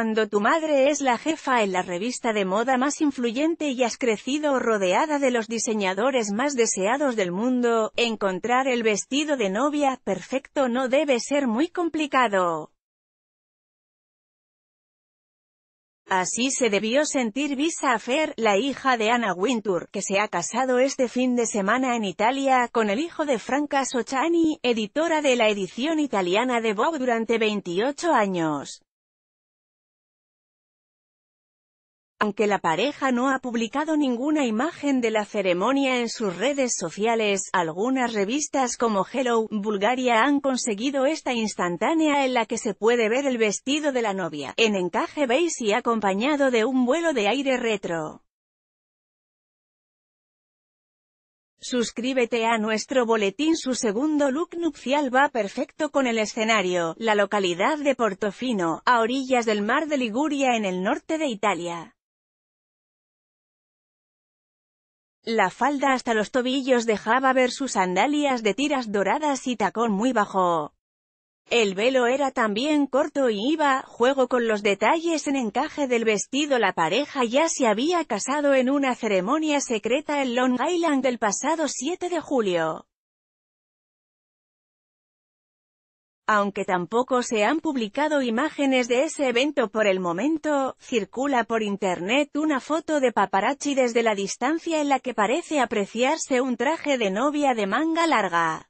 cuando tu madre es la jefa en la revista de moda más influyente y has crecido rodeada de los diseñadores más deseados del mundo, encontrar el vestido de novia perfecto no debe ser muy complicado. Así se debió sentir Visa Fer, la hija de Anna Wintour, que se ha casado este fin de semana en Italia con el hijo de Franca Sociani, editora de la edición italiana de Vogue durante 28 años. Aunque la pareja no ha publicado ninguna imagen de la ceremonia en sus redes sociales, algunas revistas como Hello, Bulgaria han conseguido esta instantánea en la que se puede ver el vestido de la novia, en encaje beige y acompañado de un vuelo de aire retro. Suscríbete a nuestro boletín Su segundo look nupcial va perfecto con el escenario, la localidad de Portofino, a orillas del mar de Liguria en el norte de Italia. La falda hasta los tobillos dejaba ver sus sandalias de tiras doradas y tacón muy bajo. El velo era también corto y iba, juego con los detalles en encaje del vestido. La pareja ya se había casado en una ceremonia secreta en Long Island el pasado 7 de julio. Aunque tampoco se han publicado imágenes de ese evento por el momento, circula por internet una foto de paparazzi desde la distancia en la que parece apreciarse un traje de novia de manga larga.